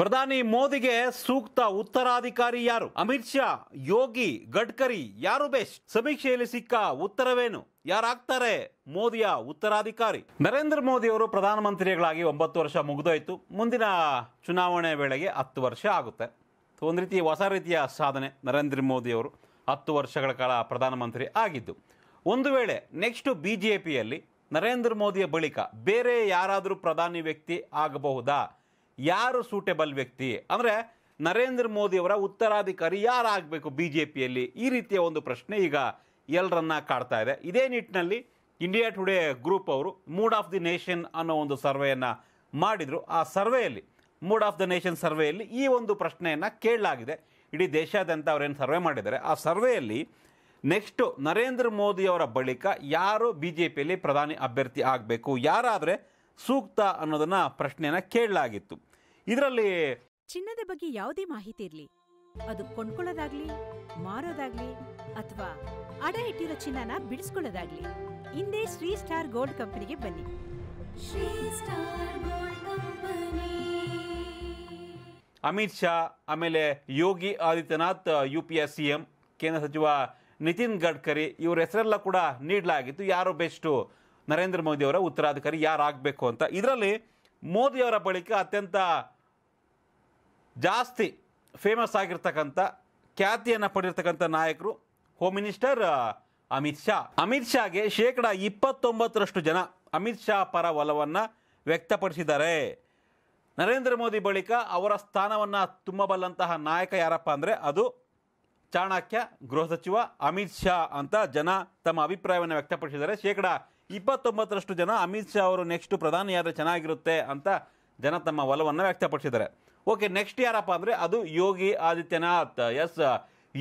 ಪ್ರಧಾನಿ ಮೋದಿಗೆ ಸೂಕ್ತ ಉತ್ತರಾಧಿಕಾರಿ ಯಾರು ಅಮಿತ್ ಶಾ ಯೋಗಿ ಗಡ್ಕರಿ ಯಾರು ಬೆಸ್ಟ್ ಸಮೀಕ್ಷೆಯಲ್ಲಿ ಸಿಕ್ಕ ಉತ್ತರವೇನು ಯಾರಾಗ್ತಾರೆ ಮೋದಿಯ ಉತ್ತರಾಧಿಕಾರಿ ನರೇಂದ್ರ ಮೋದಿ ಅವರು ಪ್ರಧಾನಮಂತ್ರಿಗಳಾಗಿ ಒಂಬತ್ತು ವರ್ಷ ಮುಗಿದೋಯ್ತು ಮುಂದಿನ ಚುನಾವಣೆ ವೇಳೆಗೆ ಹತ್ತು ವರ್ಷ ಆಗುತ್ತೆ ಒಂದು ರೀತಿ ಹೊಸ ರೀತಿಯ ಸಾಧನೆ ನರೇಂದ್ರ ಮೋದಿ ಅವರು ಹತ್ತು ವರ್ಷಗಳ ಕಾಲ ಪ್ರಧಾನಮಂತ್ರಿ ಆಗಿದ್ದು ಒಂದು ವೇಳೆ ನೆಕ್ಸ್ಟ್ ಬಿ ಜೆ ಪಿಯಲ್ಲಿ ನರೇಂದ್ರ ಮೋದಿಯ ಬಳಿಕ ಬೇರೆ ಯಾರಾದರೂ ಪ್ರಧಾನಿ ವ್ಯಕ್ತಿ ಆಗಬಹುದಾ ಯಾರು ಸೂಟೆಬಲ್ ವ್ಯಕ್ತಿ ಅಂದರೆ ನರೇಂದ್ರ ಮೋದಿಯವರ ಉತ್ತರಾಧಿಕಾರಿ ಯಾರಾಗಬೇಕು ಬಿ ಜೆ ಪಿಯಲ್ಲಿ ಈ ರೀತಿಯ ಒಂದು ಪ್ರಶ್ನೆ ಈಗ ಎಲ್ಲರನ್ನ ಕಾಡ್ತಾ ಇದೆ ಇದೇ ನಿಟ್ಟಿನಲ್ಲಿ ಇಂಡಿಯಾ ಟುಡೇ ಗ್ರೂಪ್ ಅವರು ಮೂಡ್ ಆಫ್ ದಿ ನೇಷನ್ ಅನ್ನೋ ಒಂದು ಸರ್ವೆಯನ್ನು ಮಾಡಿದರು ಆ ಸರ್ವೆಯಲ್ಲಿ ಮೂಡ್ ಆಫ್ ದ ನೇಷನ್ ಸರ್ವೆಯಲ್ಲಿ ಈ ಒಂದು ಪ್ರಶ್ನೆಯನ್ನು ಕೇಳಲಾಗಿದೆ ಇಡೀ ದೇಶಾದ್ಯಂತ ಅವರೇನು ಸರ್ವೆ ಮಾಡಿದ್ದಾರೆ ಆ ಸರ್ವೆಯಲ್ಲಿ ನೆಕ್ಸ್ಟು ನರೇಂದ್ರ ಮೋದಿಯವರ ಬಳಿಕ ಯಾರು ಬಿ ಜೆ ಪಿಯಲ್ಲಿ ಪ್ರಧಾನಿ ಅಭ್ಯರ್ಥಿ ಆಗಬೇಕು ಯಾರಾದರೆ ಸೂಕ್ತ ಅನ್ನೋದನ್ನ ಪ್ರಶ್ನೆಯನ್ನ ಕೇಳಲಾಗಿತ್ತು ಇದರಲ್ಲಿ ಚಿನ್ನದ ಬಗ್ಗೆ ಯಾವುದೇ ಮಾಹಿತಿ ಇರಲಿ ಅದು ಕೊಂಡ್ಕೊಳ್ಳೋದಾಗ್ಲಿ ಮಾರೋದಾಗ್ಲಿ ಅಥವಾ ಅಡ ಇಟ್ಟಿರೋ ಚಿನ್ನನ ಬಿಡಿಸ್ಕೊಳ್ಳೋದಾಗ್ಲಿ ಹಿಂದೆ ಶ್ರೀ ಸ್ಟಾರ್ ಗೋಲ್ಡ್ ಕಂಪನಿಗೆ ಬನ್ನಿ ಅಮಿತ್ ಶಾ ಆಮೇಲೆ Yogi Adityanath U P S C M ಕೇಂದ್ರ ಸಚಿವ ನಿತಿನ್ ಗಡ್ಕರಿ ಇವ್ರ ಹೆಸರೆಲ್ಲ ಕೂಡ ನೀಡಲಾಗಿತ್ತು ಯಾರು ಬೆಸ್ಟು ನರೇಂದ್ರ ಮೋದಿ ಅವರ ಉತ್ತರಾಧಿಕಾರಿ ಯಾರಾಗಬೇಕು ಅಂತ ಇದರಲ್ಲಿ ಮೋದಿಯವರ ಬಳಿಕ ಅತ್ಯಂತ ಜಾಸ್ತಿ ಫೇಮಸ್ ಆಗಿರ್ತಕ್ಕಂಥ ಖ್ಯಾತಿಯನ್ನು ಪಡಿರ್ತಕ್ಕಂಥ ನಾಯಕರು ಹೋಮ್ ಮಿನಿಸ್ಟರ್ ಅಮಿತ್ ಶಾ ಅಮಿತ್ ಶಾಗೆ ಶೇಕಡ ಇಪ್ಪತ್ತೊಂಬತ್ತರಷ್ಟು ಜನ ಅಮಿತ್ ಶಾ ಪರ ಒಲವನ್ನು ವ್ಯಕ್ತಪಡಿಸಿದ್ದಾರೆ ನರೇಂದ್ರ ಮೋದಿ ಬಳಿಕ ಅವರ ಸ್ಥಾನವನ್ನು ತುಂಬಬಲ್ಲಂತಹ ನಾಯಕ ಯಾರಪ್ಪ ಅಂದರೆ ಅದು ಚಾಣಕ್ಯ ಗೃಹ ಸಚಿವ ಅಮಿತ್ ಶಾ ಅಂತ ಜನ ತಮ್ಮ ಅಭಿಪ್ರಾಯವನ್ನು ವ್ಯಕ್ತಪಡಿಸಿದ್ದಾರೆ ಶೇಕಡ ಇಪ್ಪತ್ತೊಂಬತ್ತರಷ್ಟು ಜನ ಅಮಿತ್ ಶಾ ಅವರು ನೆಕ್ಸ್ಟ್ ಪ್ರಧಾನಿಯಾದರೆ ಚೆನ್ನಾಗಿರುತ್ತೆ ಅಂತ ಜನ ತಮ್ಮ ಒಲವನ್ನು ವ್ಯಕ್ತಪಡಿಸಿದ್ದಾರೆ ಓಕೆ ನೆಕ್ಸ್ಟ್ ಯಾರಪ್ಪ ಅಂದರೆ ಅದು ಯೋಗಿ ಆದಿತ್ಯನಾಥ್ ಎಸ್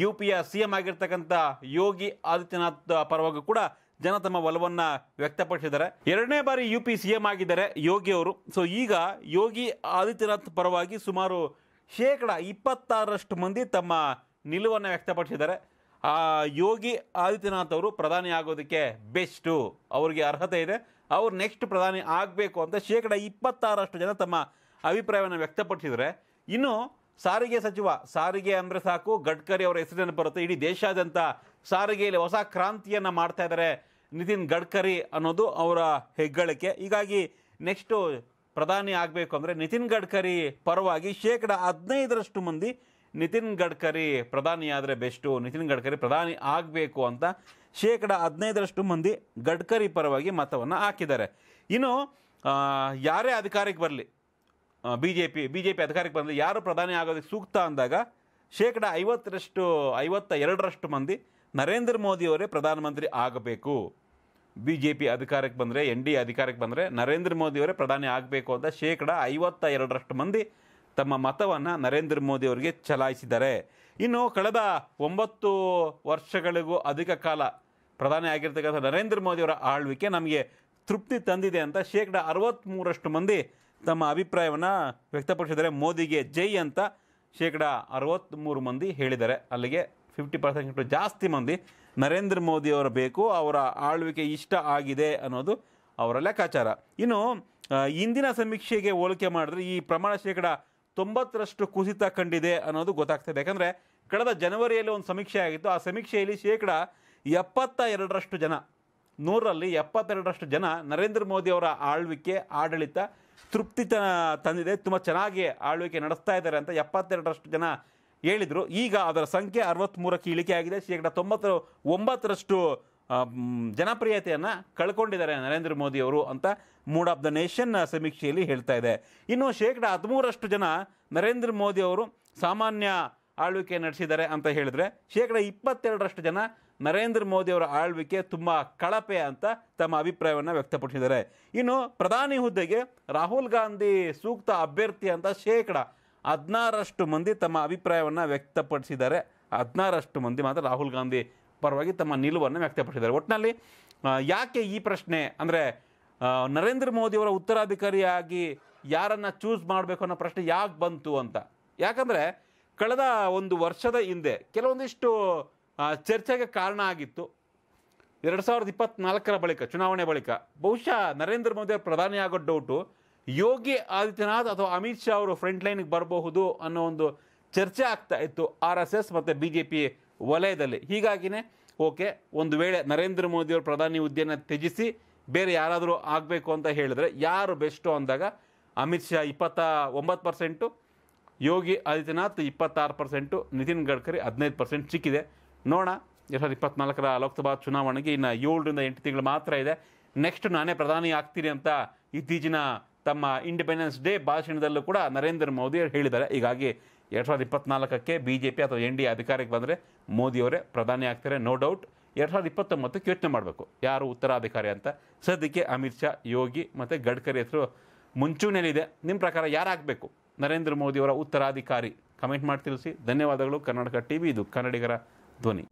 ಯು ಪಿಯ ಸಿ ಎಂ ಆಗಿರ್ತಕ್ಕಂಥ ಯೋಗಿ ಆದಿತ್ಯನಾಥ್ ಪರವಾಗಿ ಕೂಡ ಜನ ತಮ್ಮ ಒಲವನ್ನು ವ್ಯಕ್ತಪಡಿಸಿದ್ದಾರೆ ಎರಡನೇ ಬಾರಿ ಯು ಪಿ ಸಿ ಎಂ ಆಗಿದ್ದಾರೆ ಯೋಗಿ ಅವರು ಸೊ ಈಗ ಯೋಗಿ ಆದಿತ್ಯನಾಥ್ ಪರವಾಗಿ ಸುಮಾರು ಶೇಕಡ ಇಪ್ಪತ್ತಾರಷ್ಟು ಮಂದಿ ತಮ್ಮ ನಿಲುವನ್ನು ವ್ಯಕ್ತಪಡಿಸಿದ್ದಾರೆ ಆ ಯೋಗಿ ಆದಿತ್ಯನಾಥ್ ಅವರು ಪ್ರಧಾನಿ ಆಗೋದಕ್ಕೆ ಬೆಸ್ಟು ಅವರಿಗೆ ಅರ್ಹತೆ ಇದೆ ಅವ್ರು ನೆಕ್ಸ್ಟ್ ಪ್ರಧಾನಿ ಆಗಬೇಕು ಅಂತ ಶೇಕಡ ಇಪ್ಪತ್ತಾರಷ್ಟು ಜನ ತಮ್ಮ ಅಭಿಪ್ರಾಯವನ್ನು ವ್ಯಕ್ತಪಡಿಸಿದರೆ ಇನ್ನು ಸಾರಿಗೆ ಸಚಿವ ಸಾರಿಗೆ ಅಂದರೆ ಸಾಕು ಗಡ್ಕರಿ ಅವರ ಹೆಸರಿನ ಬರುತ್ತೆ ಇಡೀ ದೇಶಾದ್ಯಂತ ಸಾರಿಗೆಯಲ್ಲಿ ಹೊಸ ಕ್ರಾಂತಿಯನ್ನು ಮಾಡ್ತಾ ಇದ್ದಾರೆ ನಿತಿನ್ ಗಡ್ಕರಿ ಅನ್ನೋದು ಅವರ ಹೆಗ್ಗಳಿಕೆ ಹೀಗಾಗಿ ನೆಕ್ಸ್ಟು ಪ್ರಧಾನಿ ಆಗಬೇಕು ಅಂದರೆ ನಿತಿನ್ ಗಡ್ಕರಿ ಪರವಾಗಿ ಶೇಕಡ ಹದಿನೈದರಷ್ಟು ಮಂದಿ ನಿತಿನ್ ಗಡ್ಕರಿ ಆದರೆ ಬೆಸ್ಟು ನಿತಿನ್ ಗಡ್ಕರಿ ಪ್ರಧಾನಿ ಆಗಬೇಕು ಅಂತ ಶೇಕಡ ಹದಿನೈದರಷ್ಟು ಮಂದಿ ಗಡ್ಕರಿ ಪರವಾಗಿ ಮತವನ್ನು ಹಾಕಿದ್ದಾರೆ ಇನ್ನು ಯಾರೇ ಅಧಿಕಾರಕ್ಕೆ ಬರಲಿ B J P B J P ಅಧಿಕಾರಕ್ಕೆ ಬಂದರೆ ಯಾರು ಪ್ರಧಾನಿ ಆಗೋದಕ್ಕೆ ಸೂಕ್ತ ಅಂದಾಗ ಶೇಕಡ ಐವತ್ತರಷ್ಟು ಐವತ್ತ ಎರಡರಷ್ಟು ಮಂದಿ ನರೇಂದ್ರ ಮೋದಿಯವರೇ ಪ್ರಧಾನಮಂತ್ರಿ ಆಗಬೇಕು ಬಿ ಜೆ ಪಿ ಅಧಿಕಾರಕ್ಕೆ ಬಂದರೆ ಎನ್ ಡಿ ಎ ಅಧಿಕಾರಕ್ಕೆ ಬಂದರೆ ನರೇಂದ್ರ ಮೋದಿಯವರೇ ಪ್ರಧಾನಿ ಆಗಬೇಕು ಅಂತ ಶೇಕಡ ಐವತ್ತ ಎರಡರಷ್ಟು ಮಂದಿ ತಮ್ಮ ಮತವನ್ನು ನರೇಂದ್ರ ಮೋದಿ ಅವರಿಗೆ ಚಲಾಯಿಸಿದ್ದಾರೆ ಇನ್ನು ಕಳೆದ ಒಂಬತ್ತು ವರ್ಷಗಳಿಗೂ ಅಧಿಕ ಕಾಲ ಪ್ರಧಾನಿ ಆಗಿರ್ತಕ್ಕಂಥ ನರೇಂದ್ರ ಮೋದಿಯವರ ಆಳ್ವಿಕೆ ನಮಗೆ ತೃಪ್ತಿ ತಂದಿದೆ ಅಂತ ಶೇಕಡ ಅರವತ್ತ್ಮೂರಷ್ಟು ಮಂದಿ ತಮ್ಮ ಅಭಿಪ್ರಾಯವನ್ನು ವ್ಯಕ್ತಪಡಿಸಿದರೆ ಮೋದಿಗೆ ಜೈ ಅಂತ ಶೇಕಡ ಅರವತ್ತ್ಮೂರು ಮಂದಿ ಹೇಳಿದ್ದಾರೆ ಅಲ್ಲಿಗೆ ಫಿಫ್ಟಿ ಪರ್ಸೆಂಟ್ ಜಾಸ್ತಿ ಮಂದಿ ನರೇಂದ್ರ ಮೋದಿಯವರು ಬೇಕು ಅವರ ಆಳ್ವಿಕೆ ಇಷ್ಟ ಆಗಿದೆ ಅನ್ನೋದು ಅವರ ಲೆಕ್ಕಾಚಾರ ಇನ್ನು ಇಂದಿನ ಸಮೀಕ್ಷೆಗೆ ಹೋಲಿಕೆ ಮಾಡಿದ್ರೆ ಈ ಪ್ರಮಾಣ ಶೇಕಡ ತೊಂಬತ್ತರಷ್ಟು ಕುಸಿತ ಕಂಡಿದೆ ಅನ್ನೋದು ಗೊತ್ತಾಗ್ತದೆ ಯಾಕಂದರೆ ಕಳೆದ ಜನವರಿಯಲ್ಲಿ ಒಂದು ಸಮೀಕ್ಷೆ ಆಗಿತ್ತು ಆ ಸಮೀಕ್ಷೆಯಲ್ಲಿ ಶೇಕಡ ಎಪ್ಪತ್ತ ಎರಡರಷ್ಟು ಜನ ನೂರರಲ್ಲಿ ಎಪ್ಪತ್ತೆರಡರಷ್ಟು ಜನ ನರೇಂದ್ರ ಮೋದಿ ಅವರ ಆಳ್ವಿಕೆ ಆಡಳಿತ ತೃಪ್ತಿ ತಂದಿದೆ ತುಂಬ ಚೆನ್ನಾಗಿ ಆಳ್ವಿಕೆ ನಡೆಸ್ತಾ ಇದ್ದಾರೆ ಅಂತ ಎಪ್ಪತ್ತೆರಡರಷ್ಟು ಜನ ಹೇಳಿದರು ಈಗ ಅದರ ಸಂಖ್ಯೆ ಅರವತ್ತ್ಮೂರಕ್ಕೆ ಇಳಿಕೆ ಆಗಿದೆ ಶೇಕಡ ತೊಂಬತ್ತು ಒಂಬತ್ತರಷ್ಟು ಜನಪ್ರಿಯತೆಯನ್ನು ಕಳ್ಕೊಂಡಿದ್ದಾರೆ ನರೇಂದ್ರ ಮೋದಿ ಅವರು ಅಂತ ಮೂಡ್ ಆಫ್ ದ ನೇಷನ್ ಸಮೀಕ್ಷೆಯಲ್ಲಿ ಹೇಳ್ತಾ ಇದೆ ಇನ್ನು ಶೇಕಡ ಹದಿಮೂರಷ್ಟು ಜನ ನರೇಂದ್ರ ಮೋದಿ ಅವರು ಸಾಮಾನ್ಯ ಆಳ್ವಿಕೆ ನಡೆಸಿದ್ದಾರೆ ಅಂತ ಹೇಳಿದ್ರೆ ಶೇಕಡ ಇಪ್ಪತ್ತೆರಡರಷ್ಟು ಜನ ನರೇಂದ್ರ ಮೋದಿ ಅವರ ಆಳ್ವಿಕೆ ತುಂಬ ಕಳಪೆ ಅಂತ ತಮ್ಮ ಅಭಿಪ್ರಾಯವನ್ನು ವ್ಯಕ್ತಪಡಿಸಿದ್ದಾರೆ ಇನ್ನು ಪ್ರಧಾನಿ ಹುದ್ದೆಗೆ ರಾಹುಲ್ ಗಾಂಧಿ ಸೂಕ್ತ ಅಭ್ಯರ್ಥಿ ಅಂತ ಶೇಕಡ ಹದಿನಾರಷ್ಟು ಮಂದಿ ತಮ್ಮ ಅಭಿಪ್ರಾಯವನ್ನು ವ್ಯಕ್ತಪಡಿಸಿದ್ದಾರೆ ಹದಿನಾರಷ್ಟು ಮಂದಿ ಮಾತ್ರ ರಾಹುಲ್ ಗಾಂಧಿ ಪರವಾಗಿ ತಮ್ಮ ನಿಲುವನ್ನು ವ್ಯಕ್ತಪಡಿಸಿದ್ದಾರೆ ಒಟ್ಟಿನಲ್ಲಿ ಯಾಕೆ ಈ ಪ್ರಶ್ನೆ ಅಂದರೆ ನರೇಂದ್ರ ಮೋದಿಯವರ ಉತ್ತರಾಧಿಕಾರಿಯಾಗಿ ಯಾರನ್ನು ಚೂಸ್ ಮಾಡಬೇಕು ಅನ್ನೋ ಪ್ರಶ್ನೆ ಯಾಕೆ ಬಂತು ಅಂತ ಯಾಕಂದರೆ ಕಳೆದ ಒಂದು ವರ್ಷದ ಹಿಂದೆ ಕೆಲವೊಂದಿಷ್ಟು ಚರ್ಚೆಗೆ ಕಾರಣ ಆಗಿತ್ತು ಎರಡು ಸಾವಿರದ ಇಪ್ಪತ್ನಾಲ್ಕರ ಬಳಿಕ ಚುನಾವಣೆ ಬಳಿಕ ಬಹುಶಃ ನರೇಂದ್ರ ಮೋದಿ ಪ್ರಧಾನಿ ಆಗೋ ಡೌಟು ಯೋಗಿ ಆದಿತ್ಯನಾಥ್ ಅಥವಾ ಅಮಿತ್ ಶಾ ಅವರು ಫ್ರಂಟ್ ಲೈನ್ಗೆ ಬರಬಹುದು ಅನ್ನೋ ಒಂದು ಚರ್ಚೆ ಆಗ್ತಾ ಇತ್ತು ಆರ್ ಎಸ್ ಎಸ್ ಮತ್ತು ಬಿ ಜೆ ಪಿ ವಲಯದಲ್ಲಿ ಹೀಗಾಗಿನೇ ಓಕೆ ಒಂದು ವೇಳೆ ನರೇಂದ್ರ ಮೋದಿಯವರು ಪ್ರಧಾನಿ ಹುದ್ದೆಯನ್ನು ತ್ಯಜಿಸಿ ಬೇರೆ ಯಾರಾದರೂ ಆಗಬೇಕು ಅಂತ ಹೇಳಿದರೆ ಯಾರು ಬೆಸ್ಟು ಅಂದಾಗ ಅಮಿತ್ ಶಾ ಇಪ್ಪತ್ತ ಒಂಬತ್ತು ಪರ್ಸೆಂಟು ಯೋಗಿ ಆದಿತ್ಯನಾಥ್ ಇಪ್ಪತ್ತಾರು ಪರ್ಸೆಂಟು ನಿತಿನ್ ಗಡ್ಕರಿ ಹದಿನೈದು ಪರ್ಸೆಂಟ್ ಸಿಕ್ಕಿದೆ ನೋಡೋಣ ಎರಡು ಸಾವಿರದ ಇಪ್ಪತ್ತ್ನಾಲ್ಕರ ಲೋಕಸಭಾ ಚುನಾವಣೆಗೆ ಇನ್ನು ಏಳರಿಂದ ಎಂಟು ತಿಂಗಳು ಮಾತ್ರ ಇದೆ ನೆಕ್ಸ್ಟ್ ನಾನೇ ಪ್ರಧಾನಿ ಆಗ್ತೀನಿ ಅಂತ ಇತ್ತೀಚಿನ ತಮ್ಮ ಇಂಡಿಪೆಂಡೆನ್ಸ್ ಡೇ ಭಾಷಣದಲ್ಲೂ ಕೂಡ ನರೇಂದ್ರ ಮೋದಿ ಹೇಳಿದ್ದಾರೆ ಹೀಗಾಗಿ ಎರಡು ಸಾವಿರದ ಇಪ್ಪತ್ನಾಲ್ಕಕ್ಕೆ ಬಿ ಜೆ ಪಿ ಅಥವಾ ಎನ್ ಡಿ ಅಧಿಕಾರಕ್ಕೆ ಬಂದರೆ ಮೋದಿಯವರೇ ಪ್ರಧಾನಿ ಆಗ್ತಾರೆ ನೋ ಡೌಟ್ ಎರಡು ಸಾವಿರದ ಇಪ್ಪತ್ತೊಂಬತ್ತಕ್ಕೆ ಯೋಚನೆ ಮಾಡಬೇಕು ಯಾರು ಉತ್ತರಾಧಿಕಾರಿ ಅಂತ ಸದ್ಯಕ್ಕೆ ಅಮಿತ್ ಶಾ ಯೋಗಿ ಮತ್ತು ಗಡ್ಕರಿ ಹೆಸರು ಮುಂಚೂಣಿಯಲ್ಲಿದೆ ನಿಮ್ಮ ಪ್ರಕಾರ ಯಾರಾಗಬೇಕು ನರೇಂದ್ರ ಮೋದಿಯವರ ಉತ್ತರಾಧಿಕಾರಿ ಕಮೆಂಟ್ ಮಾಡಿ ತಿಳಿಸಿ ಧನ್ಯವಾದಗಳು ಕರ್ನಾಟಕ ಟಿ ವಿ ಇದು ಕನ್ನಡಿಗರ ಧ್ವನಿ